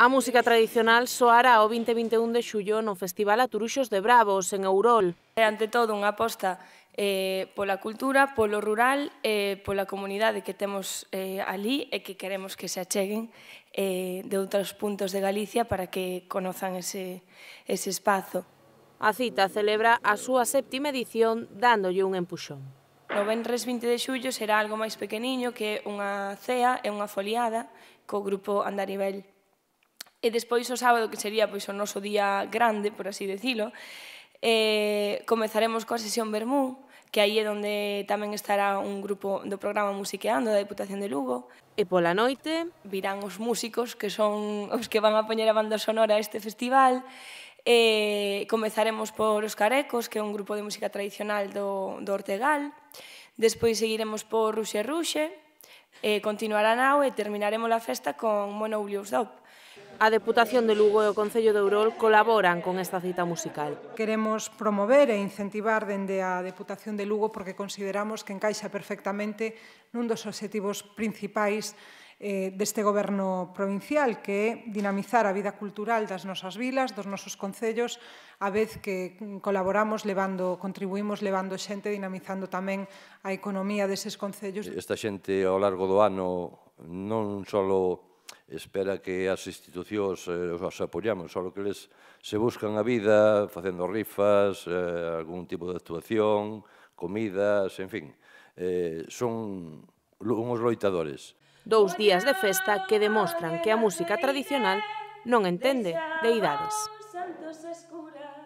A música tradicional soará o 2021 de xullo no Festival a Turuxos de Bravos, en Ourol. Ante todo, unha aposta eh, pola cultura, polo rural, eh, pola comunidade que temos eh, ali e que queremos que se acheguen eh, de outros puntos de Galicia para que conozan ese, ese espazo. A cita celebra a súa séptima edición dándolle un empuxón. No venres 20 de xullo será algo máis pequeniño que unha cea e unha foliada co grupo Andarivel. E despois o sábado, que sería pois, o noso día grande, por así decilo, eh, comezaremos coa sesión Bermú, que aí é onde tamén estará un grupo do programa Musiqueando da Deputación de Lugo. E pola noite virán os músicos, que son os que van a poñer a banda sonora a este festival, Eh, comezaremos por Os Carecos, que é un grupo de música tradicional do, do Ortegal. Despois seguiremos por Ruxe Ruxe, eh, continuará nao e terminaremos a festa con Mono Ulius Dope. A Deputación de Lugo e o Concello de Ourol colaboran con esta cita musical. Queremos promover e incentivar dende a Deputación de Lugo porque consideramos que encaixa perfectamente nun dos objetivos principais eh, deste goberno provincial, que é dinamizar a vida cultural das nosas vilas, dos nosos concellos, a vez que colaboramos levando, contribuimos levando xente, dinamizando tamén a economía deses concellos. Esta xente ao largo do ano non só espera que as institucións eh, os apoyamos, só que les se buscan a vida facendo rifas, eh, algún tipo de actuación, comidas, en fin. Eh, son unhos loitadores. Dous días de festa que demostran que a música tradicional non entende de idades. Santos escuras